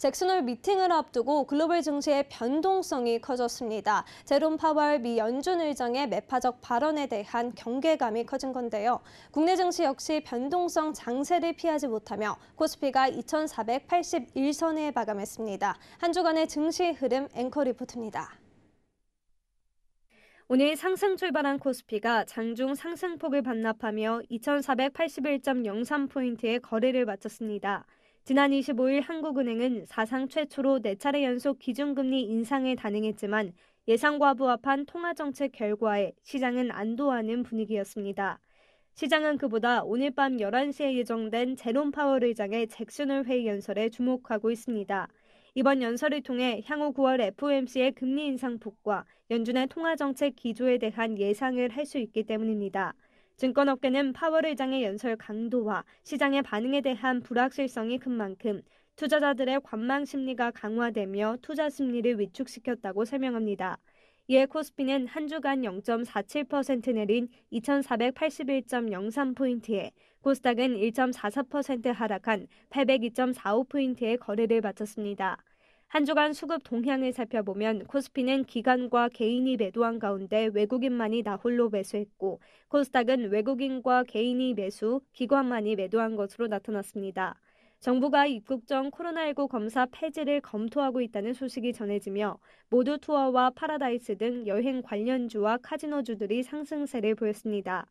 잭슨홀 미팅을 앞두고 글로벌 증시의 변동성이 커졌습니다. 제롬 파월 미 연준 의장의 매파적 발언에 대한 경계감이 커진 건데요. 국내 증시 역시 변동성 장세를 피하지 못하며 코스피가 2,481선에 마감했습니다. 한 주간의 증시 흐름 앵커 리포트입니다. 오늘 상승 출발한 코스피가 장중 상승폭을 반납하며 2,481.03포인트의 거래를 마쳤습니다. 지난 25일 한국은행은 사상 최초로 4차례 연속 기준금리 인상에 단행했지만 예상과 부합한 통화정책 결과에 시장은 안도하는 분위기였습니다. 시장은 그보다 오늘 밤 11시에 예정된 제롬 파월 의장의 잭슨홀 회의 연설에 주목하고 있습니다. 이번 연설을 통해 향후 9월 FOMC의 금리 인상폭과 연준의 통화정책 기조에 대한 예상을 할 수 있기 때문입니다. 증권업계는 파월 의장의 연설 강도와 시장의 반응에 대한 불확실성이 큰 만큼 투자자들의 관망 심리가 강화되며 투자 심리를 위축시켰다고 설명합니다. 이에 코스피는 한 주간 0.47% 내린 2481.03포인트에 코스닥은 1.44% 하락한 802.45포인트의 거래를 마쳤습니다. 한 주간 수급 동향을 살펴보면 코스피는 기관과 개인이 매도한 가운데 외국인만이 나홀로 매수했고 코스닥은 외국인과 개인이 매수, 기관만이 매도한 것으로 나타났습니다. 정부가 입국전 코로나19 검사 폐지를 검토하고 있다는 소식이 전해지며 모두 투어와 파라다이스 등 여행 관련주와 카지노주들이 상승세를 보였습니다.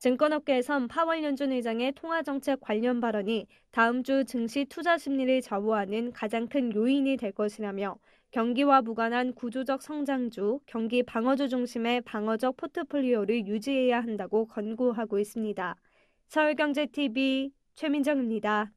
증권업계에선 파월연준 의장의 통화정책 관련 발언이 다음 주 증시 투자 심리를 좌우하는 가장 큰 요인이 될 것이라며 경기와 무관한 구조적 성장주, 경기 방어주 중심의 방어적 포트폴리오를 유지해야 한다고 권고하고 있습니다. 서울경제TV 최민정입니다.